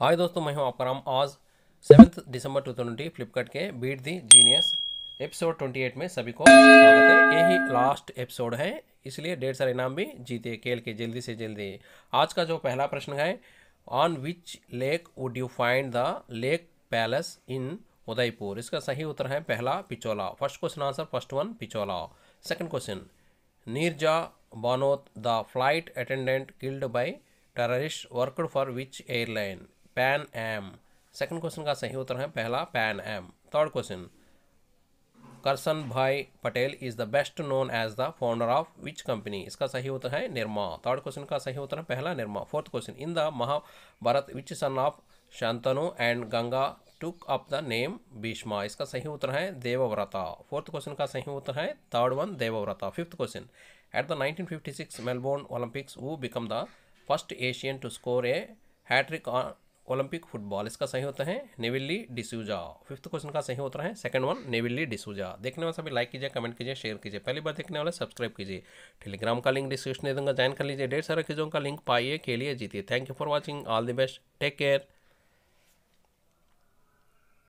हाय दोस्तों मैं हूं आपका राम आज सेवन्थ दिसंबर टू ट्वेंटी फ्लिपकार्ट के beat the genius episode twenty eight में सभी को स्वागत है यही लास्ट एपिसोड है इसलिए डेढ़ सारे इनाम भी जीते खेल के जल्दी से जल्दी आज का जो पहला प्रश्न है on which lake would you find the lake palace in Udaipur इसका सही उत्तर है पहला Pichola first question answer first one Pichola second question Neerja Bhanot the flight attendant killed by terrorist worked for which airline Pan Am second question का सही उत्तर है पहला Pan Am third question Karsanbhai Patel is the best known as the founder of which company इसका सही उत्तर है Nirma third question का सही उत्तर है पहला Nirma fourth question in the Mahabharata which son of Shantanu and Ganga took up the name Bhishma इसका सही उत्तर है देवव्रता फोर्थ क्वेश्चन का सही उत्तर है third one Devavrata fifth question at the 1956 Melbourne Olympics वो become the first Asian to score a hattrick Olympic football इसका सही होता है नेविल्ली डिसूजा फिफ्थ क्वेश्चन का सही होता है सेकंड वन नेविल्ली डिसूजा देखने वाले सभी लाइक कीजिए कमेंट कीजिए शेयर कीजिए पहली बार देखने वाले सब्सक्राइब कीजिए टेलीग्राम का लिंक डिस्क्रिप्शन दे दूंगा ज्वाइन कर लीजिए डेढ़ सारे चीज़ों का लिंक पाइए खेलिए जीतिए thank you for watching all the best take care